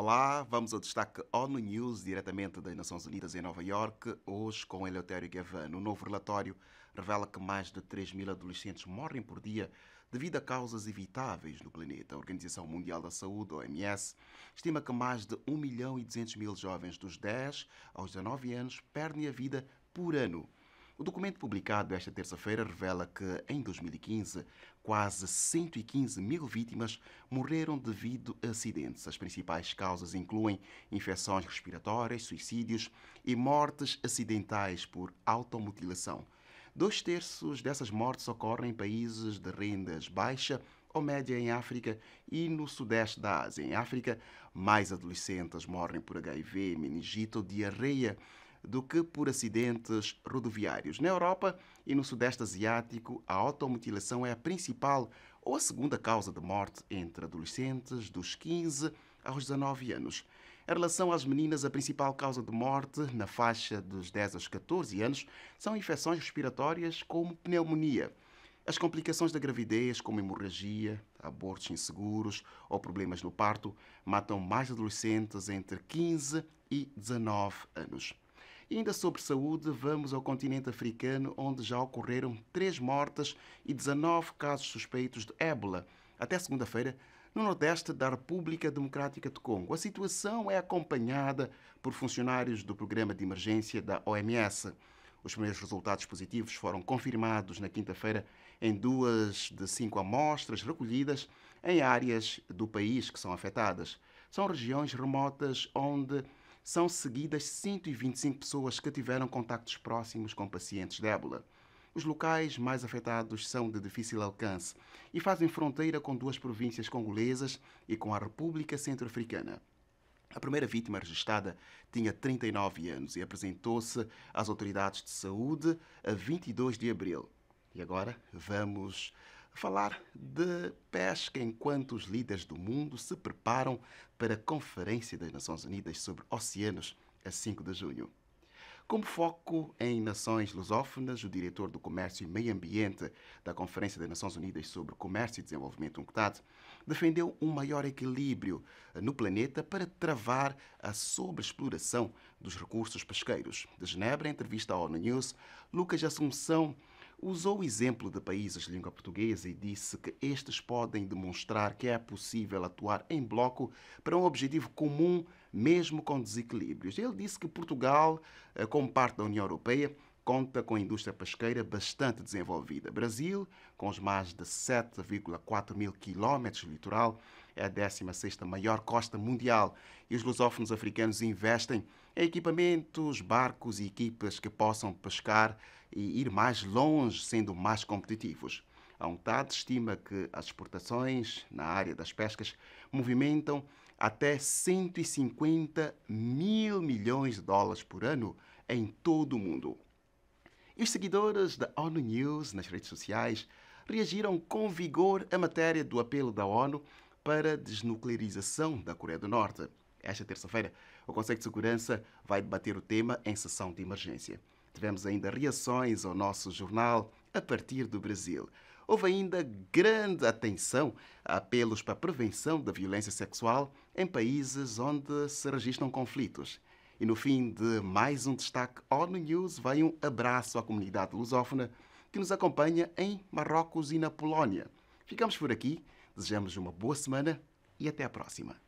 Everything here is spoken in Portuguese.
Olá, vamos ao destaque ONU News, diretamente das Nações Unidas em Nova York, hoje com Eleutério Gavan. O novo relatório revela que mais de 3 mil adolescentes morrem por dia devido a causas evitáveis no planeta. A Organização Mundial da Saúde, OMS, estima que mais de 1 milhão e 200 mil jovens dos 10 aos 19 anos perdem a vida por ano o documento publicado esta terça-feira revela que, em 2015, quase 115 mil vítimas morreram devido a acidentes. As principais causas incluem infecções respiratórias, suicídios e mortes acidentais por automutilação. Dois terços dessas mortes ocorrem em países de rendas baixa ou média em África e no sudeste da Ásia. Em África, mais adolescentes morrem por HIV, meningite ou diarreia do que por acidentes rodoviários. Na Europa e no Sudeste Asiático, a automutilação é a principal ou a segunda causa de morte entre adolescentes dos 15 aos 19 anos. Em relação às meninas, a principal causa de morte na faixa dos 10 aos 14 anos são infecções respiratórias como pneumonia. As complicações da gravidez, como hemorragia, abortos inseguros ou problemas no parto, matam mais adolescentes entre 15 e 19 anos. E ainda sobre saúde, vamos ao continente africano, onde já ocorreram três mortes e 19 casos suspeitos de ébola. Até segunda-feira, no Nordeste da República Democrática do Congo. A situação é acompanhada por funcionários do Programa de Emergência da OMS. Os primeiros resultados positivos foram confirmados na quinta-feira em duas de cinco amostras recolhidas em áreas do país que são afetadas. São regiões remotas onde são seguidas 125 pessoas que tiveram contactos próximos com pacientes de ébola. Os locais mais afetados são de difícil alcance e fazem fronteira com duas províncias congolesas e com a República Centro-Africana. A primeira vítima registrada tinha 39 anos e apresentou-se às autoridades de saúde a 22 de abril. E agora vamos falar de pesca enquanto os líderes do mundo se preparam para a Conferência das Nações Unidas sobre Oceanos, a 5 de junho. Como foco em nações lusófonas, o diretor do Comércio e Meio Ambiente da Conferência das Nações Unidas sobre Comércio e Desenvolvimento UNCTAD defendeu um maior equilíbrio no planeta para travar a sobreexploração dos recursos pesqueiros. De Genebra, entrevista à ONU News, Lucas Assunção usou o exemplo de países de língua portuguesa e disse que estes podem demonstrar que é possível atuar em bloco para um objetivo comum, mesmo com desequilíbrios. Ele disse que Portugal, eh, como parte da União Europeia, conta com a indústria pesqueira bastante desenvolvida. Brasil, com os mais de 7,4 mil quilómetros de litoral, é a 16 maior costa mundial e os lusófonos africanos investem em equipamentos, barcos e equipas que possam pescar e ir mais longe, sendo mais competitivos. A UNTAD estima que as exportações na área das pescas movimentam até 150 mil milhões de dólares por ano em todo o mundo. E os seguidores da ONU News nas redes sociais reagiram com vigor à matéria do apelo da ONU para a desnuclearização da Coreia do Norte. Esta terça-feira, o Conselho de Segurança vai debater o tema em sessão de emergência. Tivemos ainda reações ao nosso jornal a partir do Brasil. Houve ainda grande atenção a apelos para a prevenção da violência sexual em países onde se registram conflitos. E no fim de mais um destaque ONU News, vai um abraço à comunidade lusófona que nos acompanha em Marrocos e na Polónia. Ficamos por aqui, desejamos uma boa semana e até a próxima.